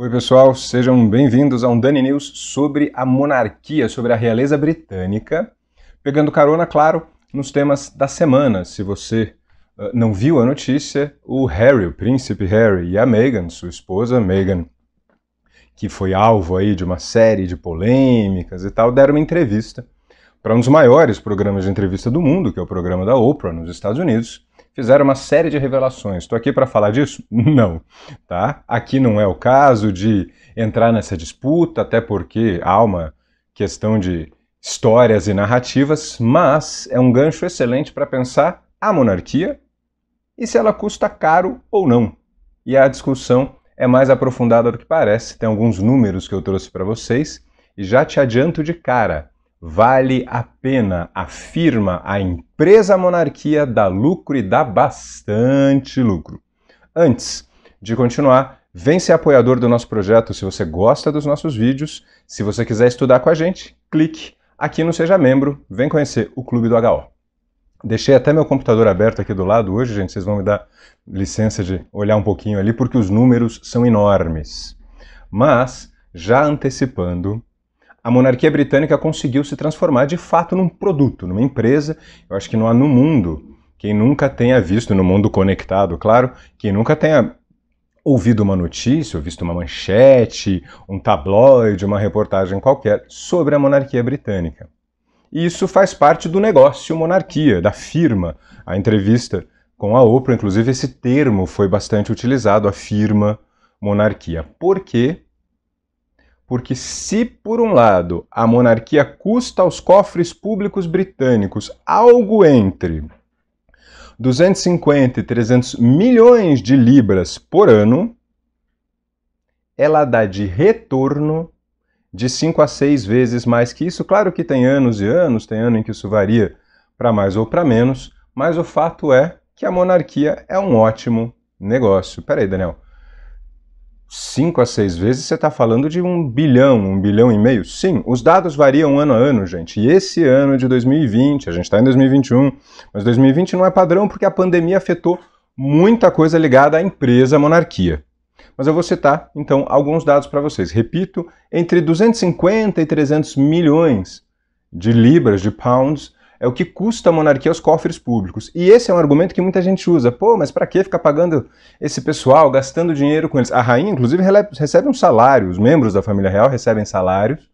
Oi, pessoal, sejam bem-vindos a um Dani News sobre a monarquia, sobre a realeza britânica, pegando carona, claro, nos temas da semana. Se você uh, não viu a notícia, o Harry, o príncipe Harry, e a Meghan, sua esposa Meghan, que foi alvo aí de uma série de polêmicas e tal, deram uma entrevista para um dos maiores programas de entrevista do mundo, que é o programa da Oprah nos Estados Unidos, fizeram uma série de revelações. Estou aqui para falar disso? Não, tá? Aqui não é o caso de entrar nessa disputa, até porque há uma questão de histórias e narrativas, mas é um gancho excelente para pensar a monarquia e se ela custa caro ou não. E a discussão é mais aprofundada do que parece, tem alguns números que eu trouxe para vocês e já te adianto de cara Vale a pena, afirma a empresa monarquia dá lucro e dá bastante lucro. Antes de continuar, vem ser apoiador do nosso projeto se você gosta dos nossos vídeos. Se você quiser estudar com a gente, clique aqui no Seja Membro, vem conhecer o Clube do HO. Deixei até meu computador aberto aqui do lado hoje, gente. Vocês vão me dar licença de olhar um pouquinho ali, porque os números são enormes. Mas, já antecipando, a monarquia britânica conseguiu se transformar de fato num produto, numa empresa. Eu acho que não há no mundo quem nunca tenha visto, no mundo conectado, claro, quem nunca tenha ouvido uma notícia, ou visto uma manchete, um tabloide, uma reportagem qualquer sobre a monarquia britânica. E isso faz parte do negócio monarquia, da firma. A entrevista com a Oprah, inclusive, esse termo foi bastante utilizado, a firma monarquia. Por quê? Porque, se por um lado a monarquia custa aos cofres públicos britânicos algo entre 250 e 300 milhões de libras por ano, ela dá de retorno de 5 a 6 vezes mais que isso. Claro que tem anos e anos, tem ano em que isso varia para mais ou para menos, mas o fato é que a monarquia é um ótimo negócio. Peraí, Daniel cinco a seis vezes, você está falando de um bilhão, um bilhão e meio. Sim, os dados variam ano a ano, gente. E esse ano de 2020, a gente está em 2021, mas 2020 não é padrão porque a pandemia afetou muita coisa ligada à empresa monarquia. Mas eu vou citar, então, alguns dados para vocês. Repito, entre 250 e 300 milhões de libras, de pounds, é o que custa a monarquia aos cofres públicos. E esse é um argumento que muita gente usa. Pô, mas para que ficar pagando esse pessoal, gastando dinheiro com eles? A rainha, inclusive, recebe um salário, os membros da família real recebem salários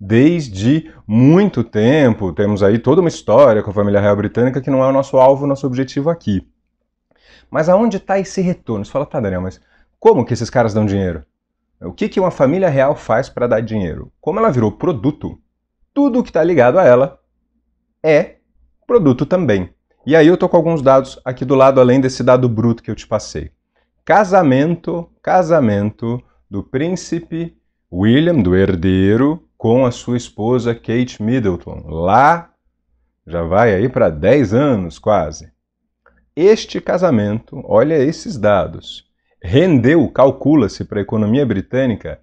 desde muito tempo. Temos aí toda uma história com a família real britânica que não é o nosso alvo, nosso objetivo aqui. Mas aonde está esse retorno? Você fala, tá, Daniel, mas como que esses caras dão dinheiro? O que, que uma família real faz para dar dinheiro? Como ela virou produto, tudo que está ligado a ela é produto também. E aí eu tô com alguns dados aqui do lado, além desse dado bruto que eu te passei. Casamento, casamento do príncipe William, do herdeiro, com a sua esposa Kate Middleton, lá já vai aí para 10 anos quase. Este casamento, olha esses dados, rendeu, calcula-se para a economia britânica,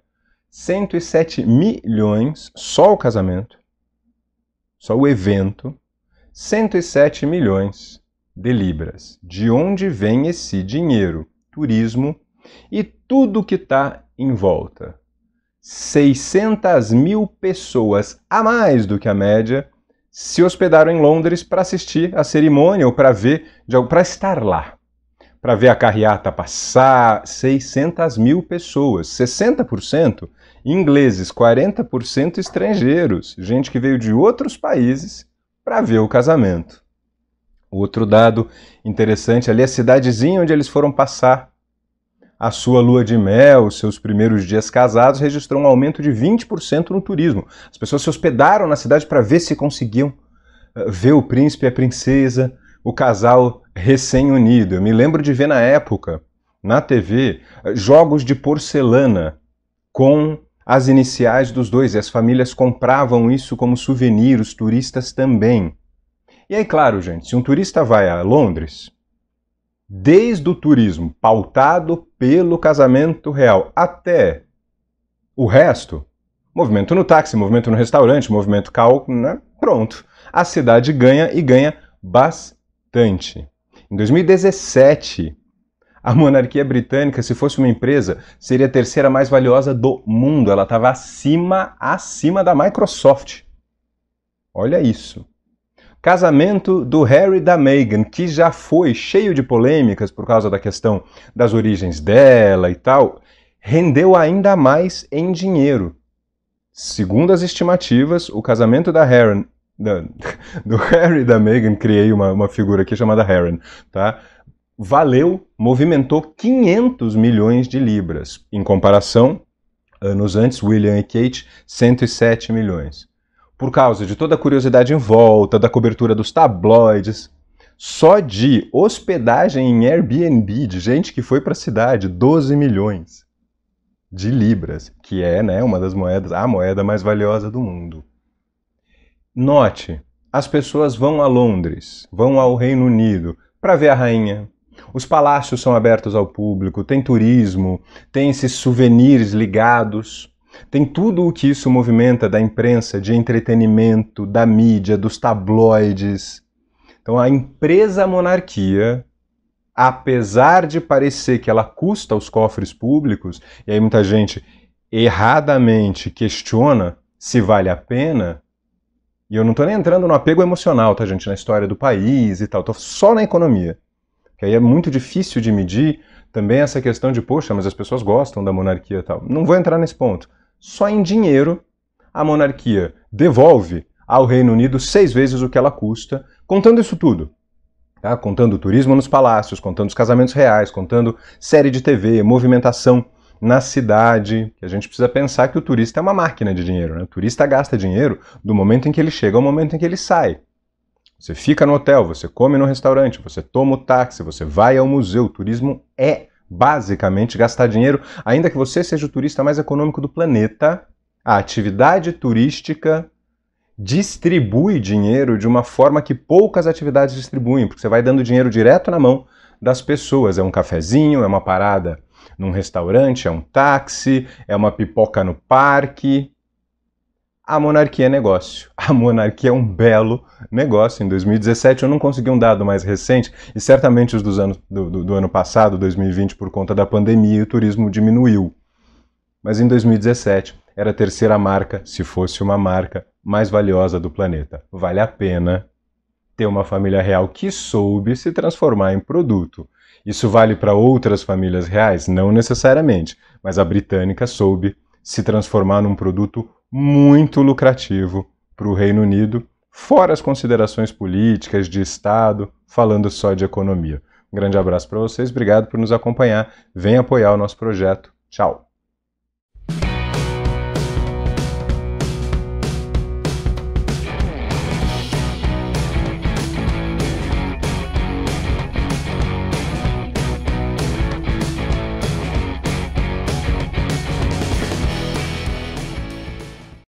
107 milhões só o casamento só o evento, 107 milhões de libras. De onde vem esse dinheiro? Turismo e tudo que está em volta. 600 mil pessoas a mais do que a média se hospedaram em Londres para assistir a cerimônia ou para ver, para estar lá, para ver a carreata passar. 600 mil pessoas, 60% Ingleses, 40% estrangeiros, gente que veio de outros países para ver o casamento. Outro dado interessante ali é a cidadezinha onde eles foram passar. A sua lua de mel, seus primeiros dias casados, registrou um aumento de 20% no turismo. As pessoas se hospedaram na cidade para ver se conseguiam eh, ver o príncipe e a princesa, o casal recém-unido. Eu me lembro de ver na época, na TV, eh, jogos de porcelana com as iniciais dos dois, e as famílias compravam isso como souvenir, os turistas também. E aí, claro, gente, se um turista vai a Londres, desde o turismo pautado pelo casamento real até o resto, movimento no táxi, movimento no restaurante, movimento cal, né? pronto. A cidade ganha e ganha bastante. Em 2017, a monarquia britânica, se fosse uma empresa, seria a terceira mais valiosa do mundo. Ela estava acima, acima da Microsoft. Olha isso. Casamento do Harry da Meghan, que já foi cheio de polêmicas por causa da questão das origens dela e tal, rendeu ainda mais em dinheiro. Segundo as estimativas, o casamento da Harry, da, do Harry e da Meghan, criei uma, uma figura aqui chamada Harry, tá? valeu, movimentou 500 milhões de libras. Em comparação, anos antes, William e Kate, 107 milhões. Por causa de toda a curiosidade em volta, da cobertura dos tabloides, só de hospedagem em Airbnb de gente que foi para a cidade, 12 milhões de libras, que é né, uma das moedas, a moeda mais valiosa do mundo. Note, as pessoas vão a Londres, vão ao Reino Unido para ver a rainha, os palácios são abertos ao público, tem turismo, tem esses souvenirs ligados, tem tudo o que isso movimenta da imprensa, de entretenimento, da mídia, dos tabloides. Então a empresa monarquia, apesar de parecer que ela custa aos cofres públicos, e aí muita gente erradamente questiona se vale a pena, e eu não estou nem entrando no apego emocional, tá gente, na história do país e tal, estou só na economia que aí é muito difícil de medir também essa questão de, poxa, mas as pessoas gostam da monarquia e tal. Não vou entrar nesse ponto. Só em dinheiro, a monarquia devolve ao Reino Unido seis vezes o que ela custa, contando isso tudo. Tá? Contando o turismo nos palácios, contando os casamentos reais, contando série de TV, movimentação na cidade. A gente precisa pensar que o turista é uma máquina de dinheiro. Né? O turista gasta dinheiro do momento em que ele chega ao momento em que ele sai. Você fica no hotel, você come no restaurante, você toma o táxi, você vai ao museu. O turismo é basicamente gastar dinheiro, ainda que você seja o turista mais econômico do planeta. A atividade turística distribui dinheiro de uma forma que poucas atividades distribuem, porque você vai dando dinheiro direto na mão das pessoas. É um cafezinho, é uma parada num restaurante, é um táxi, é uma pipoca no parque. A monarquia é negócio. A monarquia é um belo negócio. Em 2017 eu não consegui um dado mais recente e certamente os dos anos, do, do, do ano passado, 2020, por conta da pandemia, o turismo diminuiu. Mas em 2017 era a terceira marca, se fosse uma marca, mais valiosa do planeta. Vale a pena ter uma família real que soube se transformar em produto. Isso vale para outras famílias reais? Não necessariamente, mas a britânica soube se transformar num produto muito lucrativo para o Reino Unido, fora as considerações políticas, de Estado, falando só de economia. Um grande abraço para vocês, obrigado por nos acompanhar, vem apoiar o nosso projeto. Tchau!